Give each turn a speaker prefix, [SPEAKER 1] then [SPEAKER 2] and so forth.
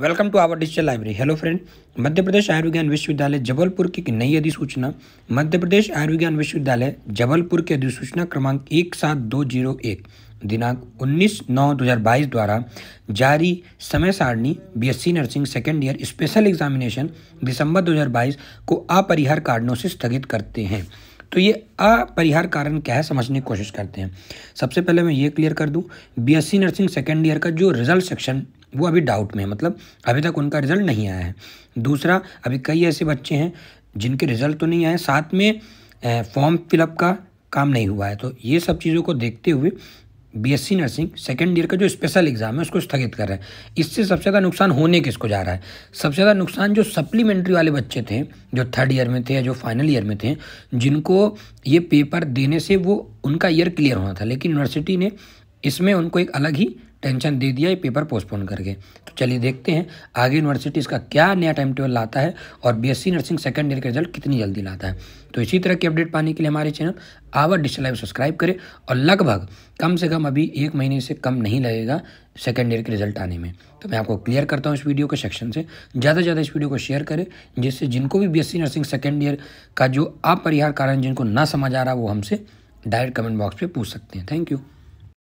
[SPEAKER 1] welcome to our digital library hello friend Madhya Pradesh Ayurvigyan Vishwavidyalaya Jabalpur की नई अधिसूचना मध्य प्रदेश आयुर्विज्ञान विश्वविद्यालय जबलपुर की अधिसूचना क्रमांक एक सात दो जीरो एक दिनांक उन्नीस नौ दो हज़ार बाईस द्वारा जारी समय सारणी BSc nursing second year special examination दिसंबर बाईस को अपरिहार कारणों से स्थगित करते हैं तो ये अपरिहार कारण क्या है समझने की कोशिश करते हैं सबसे पहले मैं ये क्लियर कर दूं बीएससी नर्सिंग सेकेंड ईयर का जो रिजल्ट सेक्शन वो अभी डाउट में है मतलब अभी तक उनका रिज़ल्ट नहीं आया है दूसरा अभी कई ऐसे बच्चे हैं जिनके रिज़ल्ट तो नहीं आए साथ में फॉर्म फिलअप का काम नहीं हुआ है तो ये सब चीज़ों को देखते हुए बीएससी नर्सिंग सेकेंड ईयर का जो स्पेशल एग्ज़ाम है उसको स्थगित कर रहे हैं इससे सबसे ज़्यादा नुकसान होने किसको जा रहा है सबसे ज़्यादा नुकसान जो सप्लीमेंट्री वाले बच्चे थे जो थर्ड ईयर में थे या जो फाइनल ईयर में थे जिनको ये पेपर देने से वो उनका ईयर क्लियर होना था लेकिन यूनिवर्सिटी ने इसमें उनको एक अलग ही टेंशन दे दिया ये पेपर पोस्टपोन करके तो चलिए देखते हैं आगे यूनिवर्सिटी इसका क्या नया टाइम टेबल लाता है और बीएससी नर्सिंग सेकेंड ईयर का रिजल्ट कितनी जल्दी लाता है तो इसी तरह की अपडेट पाने के लिए हमारे channel our digital live subscribe करें और लगभग कम से कम अभी एक महीने से कम नहीं लगेगा सेकेंड ईयर के रिजल्ट आने में तो मैं आपको क्लियर करता हूँ इस वीडियो के सेक्शन से ज़्यादा से ज़्यादा इस वीडियो को शेयर करें जिससे जिनको भी बी नर्सिंग सेकेंड ईयर का जो अपरिहार कारण जिनको ना समझ आ रहा वो हमसे डायरेक्ट कमेंट बॉक्स पर पूछ सकते हैं थैंक यू